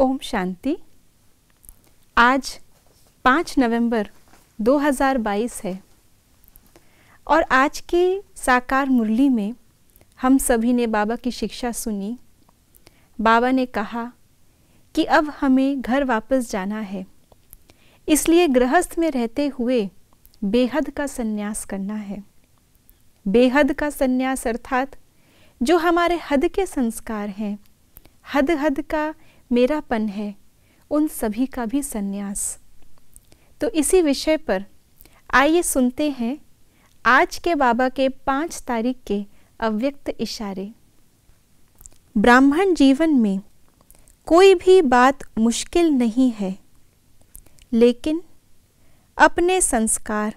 ओम शांति आज 5 नवंबर 2022 है और आज की साकार मुरली में हम सभी ने बाबा की शिक्षा सुनी बाबा ने कहा कि अब हमें घर वापस जाना है इसलिए गृहस्थ में रहते हुए बेहद का सन्यास करना है बेहद का सन्यास अर्थात जो हमारे हद के संस्कार हैं हद हद का मेरापन है उन सभी का भी संन्यास तो इसी विषय पर आइए सुनते हैं आज के बाबा के पांच तारीख के अव्यक्त इशारे ब्राह्मण जीवन में कोई भी बात मुश्किल नहीं है लेकिन अपने संस्कार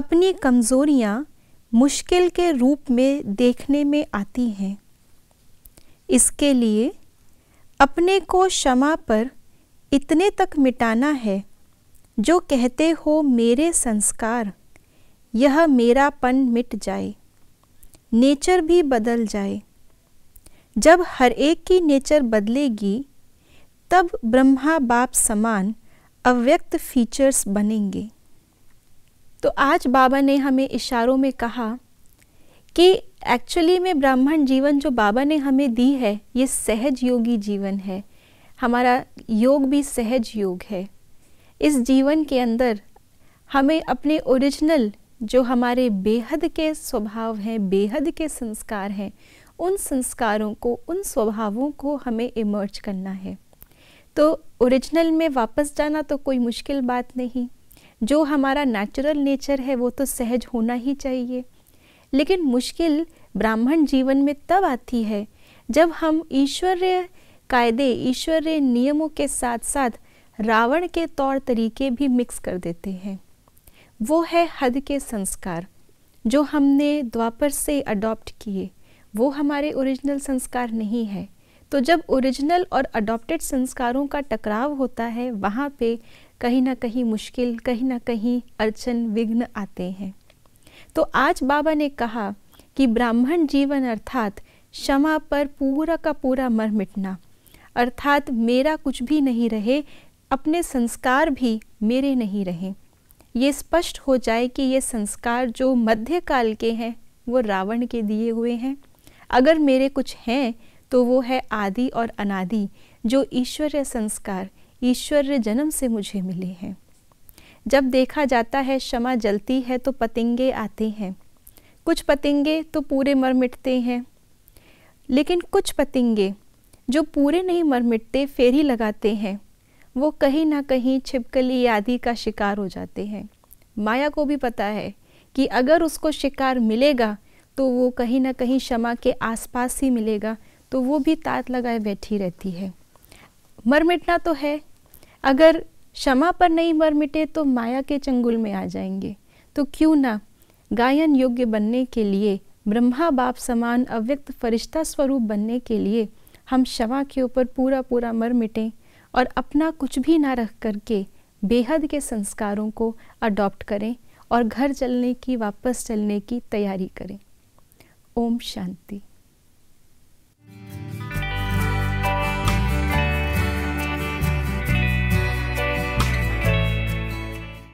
अपनी कमजोरियां मुश्किल के रूप में देखने में आती हैं इसके लिए अपने को क्षमा पर इतने तक मिटाना है जो कहते हो मेरे संस्कार यह मेरापन मिट जाए नेचर भी बदल जाए जब हर एक की नेचर बदलेगी तब ब्रह्मा बाप समान अव्यक्त फीचर्स बनेंगे तो आज बाबा ने हमें इशारों में कहा कि एक्चुअली में ब्राह्मण जीवन जो बाबा ने हमें दी है ये सहज योगी जीवन है हमारा योग भी सहज योग है इस जीवन के अंदर हमें अपने ओरिजिनल जो हमारे बेहद के स्वभाव हैं बेहद के संस्कार हैं उन संस्कारों को उन स्वभावों को हमें इमर्ज करना है तो ओरिजिनल में वापस जाना तो कोई मुश्किल बात नहीं जो हमारा नेचुरल नेचर है वो तो सहज होना ही चाहिए लेकिन मुश्किल ब्राह्मण जीवन में तब आती है जब हम ईश्वरीय कायदे ईश्वरीय नियमों के साथ साथ रावण के तौर तरीके भी मिक्स कर देते हैं वो है हद के संस्कार जो हमने द्वापर से अडॉप्ट किए वो हमारे ओरिजिनल संस्कार नहीं है तो जब ओरिजिनल और अडॉप्टेड संस्कारों का टकराव होता है वहाँ पे कहीं ना कहीं मुश्किल कहीं ना कहीं अड़चन विघ्न आते हैं तो आज बाबा ने कहा कि ब्राह्मण जीवन अर्थात क्षमा पर पूरा का पूरा मर मिटना अर्थात मेरा कुछ भी नहीं रहे अपने संस्कार भी मेरे नहीं रहे ये स्पष्ट हो जाए कि ये संस्कार जो मध्यकाल के हैं वो रावण के दिए हुए हैं अगर मेरे कुछ हैं तो वो है आदि और अनादि जो ईश्वर्य संस्कार ईश्वर्य जन्म से मुझे मिले हैं जब देखा जाता है शमा जलती है तो पतंगे आते हैं कुछ पतंगे तो पूरे मर मिटते हैं लेकिन कुछ पतंगे जो पूरे नहीं मर मिटते फेरी लगाते हैं वो कहीं ना कहीं छिपकली आदि का शिकार हो जाते हैं माया को भी पता है कि अगर उसको शिकार मिलेगा तो वो कहीं ना कहीं शमा के आसपास ही मिलेगा तो वो भी तात लगाए बैठी रहती है मर मिटना तो है अगर क्षमा पर नहीं मर मिटे तो माया के चंगुल में आ जाएंगे तो क्यों ना गायन योग्य बनने के लिए ब्रह्मा बाप समान अव्यक्त फरिश्ता स्वरूप बनने के लिए हम क्षमा के ऊपर पूरा पूरा मर मिटें और अपना कुछ भी ना रख करके बेहद के संस्कारों को अडॉप्ट करें और घर चलने की वापस चलने की तैयारी करें ओम शांति